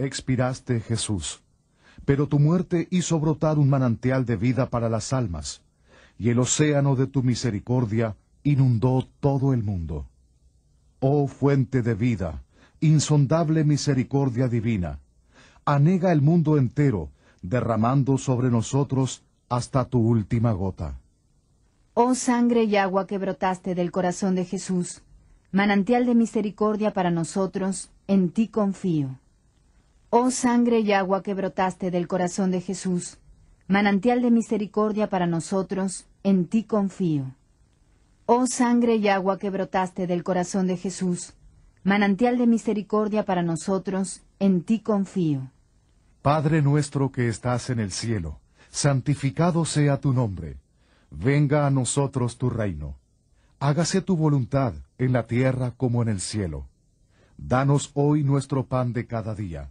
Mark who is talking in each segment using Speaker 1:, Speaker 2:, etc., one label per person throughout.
Speaker 1: expiraste, Jesús, pero tu muerte hizo brotar un manantial de vida para las almas, y el océano de tu misericordia inundó todo el mundo. Oh fuente de vida, insondable misericordia divina, anega el mundo entero, derramando sobre nosotros hasta tu última gota.
Speaker 2: Oh sangre y agua que brotaste del corazón de Jesús, manantial de misericordia para nosotros, en ti confío. Oh sangre y agua que brotaste del corazón de Jesús, manantial de misericordia para nosotros, en ti confío. Oh sangre y agua que brotaste del corazón de Jesús, manantial de misericordia para nosotros, en ti confío.
Speaker 1: Padre nuestro que estás en el cielo, santificado sea tu nombre. Venga a nosotros tu reino. Hágase tu voluntad en la tierra como en el cielo. Danos hoy nuestro pan de cada día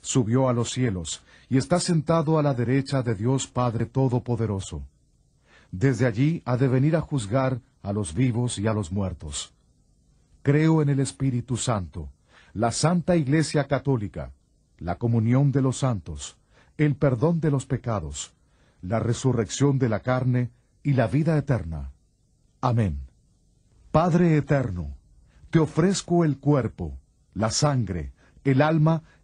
Speaker 1: subió a los cielos, y está sentado a la derecha de Dios Padre Todopoderoso. Desde allí ha de venir a juzgar a los vivos y a los muertos. Creo en el Espíritu Santo, la Santa Iglesia Católica, la comunión de los santos, el perdón de los pecados, la resurrección de la carne y la vida eterna. Amén. Padre eterno, te ofrezco el cuerpo, la sangre, el alma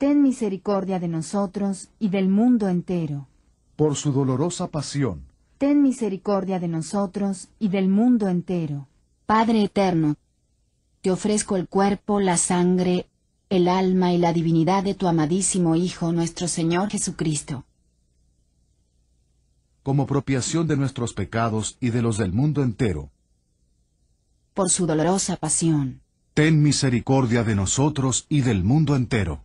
Speaker 2: ten misericordia de nosotros y del mundo entero.
Speaker 1: Por su dolorosa pasión,
Speaker 2: ten misericordia de nosotros y del mundo entero. Padre eterno, te ofrezco el cuerpo, la sangre, el alma y la divinidad de tu amadísimo Hijo nuestro Señor Jesucristo.
Speaker 1: Como propiación de nuestros pecados y de los del mundo entero.
Speaker 2: Por su dolorosa pasión.
Speaker 1: Ten misericordia de nosotros y del mundo entero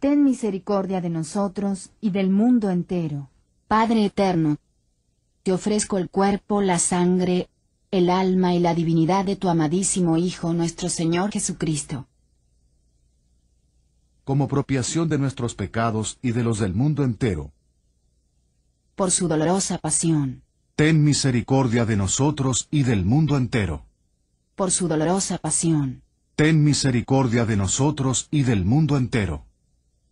Speaker 2: ten misericordia de nosotros y del mundo entero. Padre eterno, te ofrezco el cuerpo, la sangre, el alma y la divinidad de tu amadísimo Hijo nuestro Señor Jesucristo.
Speaker 1: Como propiación de nuestros pecados y de los del mundo entero. Por su dolorosa pasión. Ten misericordia de nosotros y del mundo entero. Por su dolorosa pasión. Ten misericordia de nosotros y del mundo entero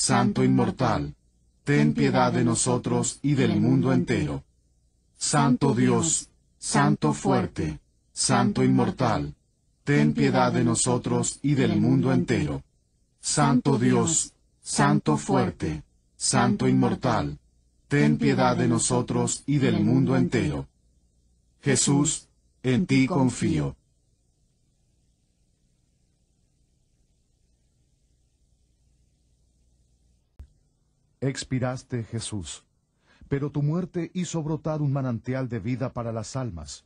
Speaker 1: Santo inmortal, ten piedad de nosotros y del mundo entero. Santo Dios, Santo fuerte, Santo inmortal, ten piedad de nosotros y del mundo entero. Santo Dios, Santo fuerte, Santo inmortal, ten piedad de nosotros y del mundo entero. Jesús, en ti confío. expiraste, Jesús, pero tu muerte hizo brotar un manantial de vida para las almas,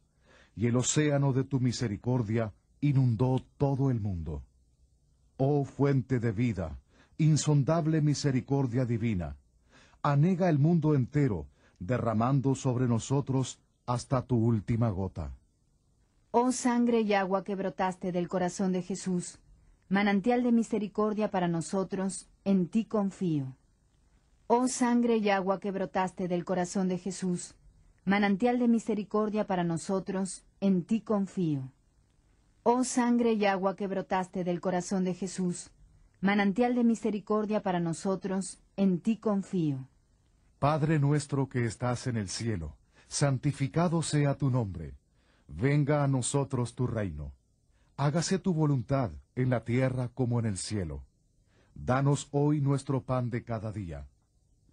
Speaker 1: y el océano de tu misericordia inundó todo el mundo. Oh fuente de vida, insondable misericordia divina, anega el mundo entero, derramando sobre nosotros hasta tu última gota.
Speaker 2: Oh sangre y agua que brotaste del corazón de Jesús, manantial de misericordia para nosotros, en ti confío. Oh sangre y agua que brotaste del corazón de Jesús, manantial de misericordia para nosotros, en ti confío. Oh sangre y agua que brotaste del corazón de Jesús, manantial de misericordia para nosotros, en ti confío.
Speaker 1: Padre nuestro que estás en el cielo, santificado sea tu nombre. Venga a nosotros tu reino. Hágase tu voluntad en la tierra como en el cielo. Danos hoy nuestro pan de cada día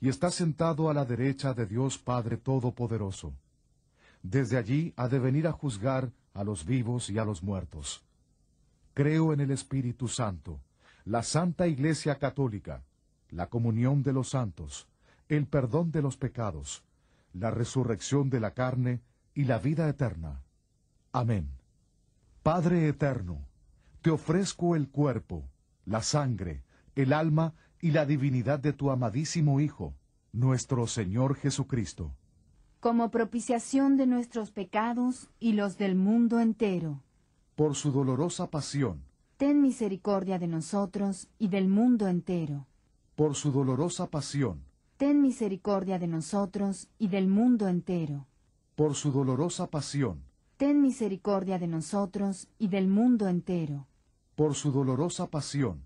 Speaker 1: y está sentado a la derecha de Dios Padre Todopoderoso. Desde allí ha de venir a juzgar a los vivos y a los muertos. Creo en el Espíritu Santo, la Santa Iglesia Católica, la comunión de los santos, el perdón de los pecados, la resurrección de la carne y la vida eterna. Amén. Padre eterno, te ofrezco el cuerpo, la sangre, el alma y la divinidad de tu amadísimo Hijo, nuestro Señor Jesucristo.
Speaker 2: Como propiciación de nuestros pecados y los del mundo entero.
Speaker 1: Por su dolorosa pasión.
Speaker 2: Ten misericordia de nosotros y del mundo entero.
Speaker 1: Por su dolorosa pasión.
Speaker 2: Ten misericordia de nosotros y del mundo entero.
Speaker 1: Por su dolorosa pasión.
Speaker 2: Ten misericordia de nosotros y del mundo entero.
Speaker 1: Por su dolorosa pasión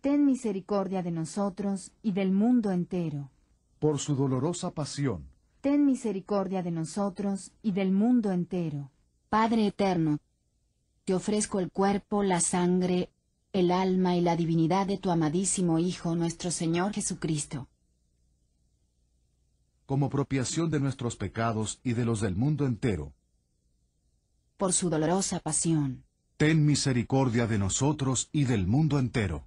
Speaker 2: ten misericordia de nosotros y del mundo entero.
Speaker 1: Por su dolorosa pasión,
Speaker 2: ten misericordia de nosotros y del mundo entero. Padre eterno, te ofrezco el cuerpo, la sangre, el alma y la divinidad de tu amadísimo Hijo nuestro Señor Jesucristo.
Speaker 1: Como propiación de nuestros pecados y de los del mundo entero.
Speaker 2: Por su dolorosa
Speaker 1: pasión. Ten misericordia de nosotros y del mundo entero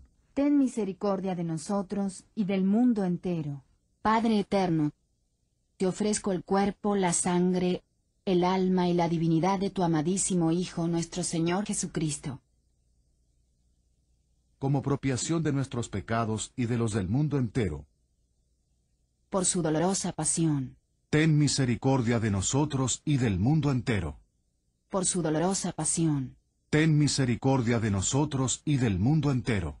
Speaker 2: ten misericordia de nosotros y del mundo entero. Padre eterno, te ofrezco el cuerpo, la sangre, el alma y la divinidad de tu amadísimo Hijo nuestro Señor Jesucristo.
Speaker 1: Como propiación de nuestros pecados y de los del mundo entero. Por su dolorosa pasión. Ten misericordia de nosotros y del mundo entero. Por su dolorosa pasión. Ten misericordia de nosotros y del mundo entero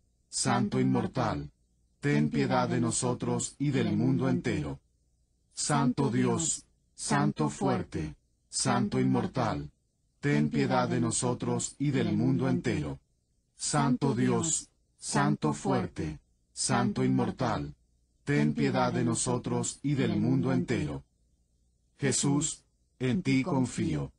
Speaker 1: Santo inmortal, ten piedad de nosotros y del mundo entero. Santo Dios, Santo fuerte, Santo inmortal, ten piedad de nosotros y del mundo entero. Santo Dios, Santo fuerte, Santo inmortal, ten piedad de nosotros y del mundo entero. Jesús, en ti
Speaker 2: confío.